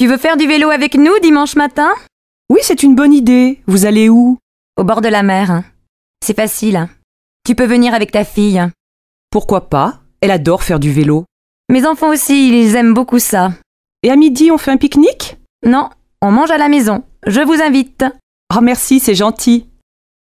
Tu veux faire du vélo avec nous dimanche matin Oui, c'est une bonne idée. Vous allez où Au bord de la mer. Hein. C'est facile. Hein. Tu peux venir avec ta fille. Hein. Pourquoi pas Elle adore faire du vélo. Mes enfants aussi, ils aiment beaucoup ça. Et à midi, on fait un pique-nique Non, on mange à la maison. Je vous invite. Ah merci, c'est gentil.